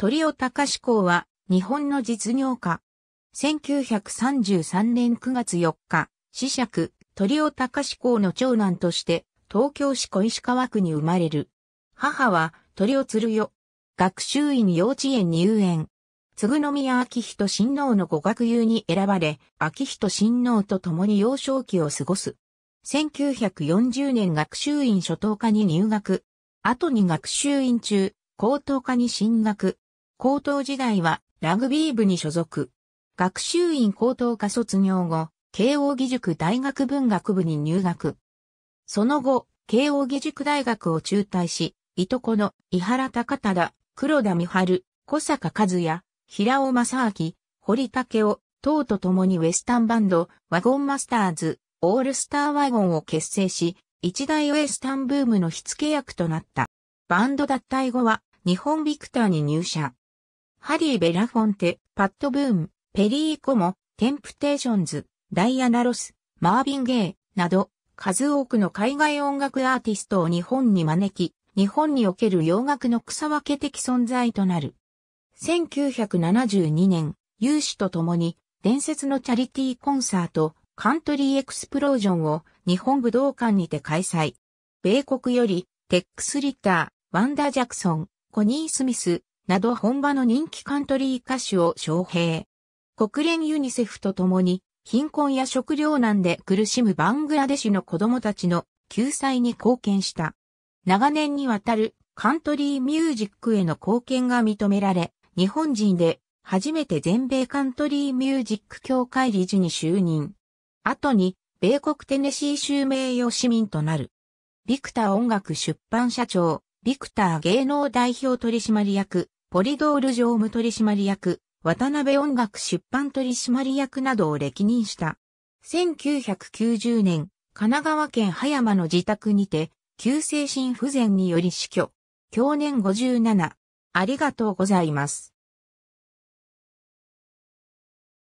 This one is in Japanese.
鳥尾隆志公は、日本の実業家。1933年9月4日、子爵、鳥尾隆志公の長男として、東京市小石川区に生まれる。母は、鳥尾鶴代。学習院幼稚園入園。嗣宮昭仁親王の語学友に選ばれ、昭仁親王と共に幼少期を過ごす。1940年学習院初等科に入学。後に学習院中、高等科に進学。高等時代はラグビー部に所属。学習院高等科卒業後、慶応義塾大学文学部に入学。その後、慶応義塾大学を中退し、いとこの伊原高忠、黒田美春、小坂和也、平尾正明、堀武夫、等と共にウェスタンバンド、ワゴンマスターズ、オールスターワゴンを結成し、一大ウェスタンブームの火付け役となった。バンド脱退後は、日本ビクターに入社。ハリー・ベラフォンテ、パッド・ブーン、ペリー・コモ、テンプテーションズ、ダイアナ・ロス、マービン・ゲイ、など、数多くの海外音楽アーティストを日本に招き、日本における洋楽の草分け的存在となる。1972年、有志と共に、伝説のチャリティーコンサート、カントリーエクスプロージョンを日本武道館にて開催。米国より、テックス・リッター、ワンダー・ジャクソン、コニー・スミス、など本場の人気カントリー歌手を招聘。国連ユニセフと共に貧困や食糧難で苦しむバングラデシュの子供たちの救済に貢献した。長年にわたるカントリーミュージックへの貢献が認められ、日本人で初めて全米カントリーミュージック協会理事に就任。後に、米国テネシー州名誉市民となる。ビクター音楽出版社長、ビクター芸能代表取締役、ポリドール常務取締役、渡辺音楽出版取締役などを歴任した。1990年、神奈川県葉山の自宅にて、急性心不全により死去。去年57。ありがとうございます。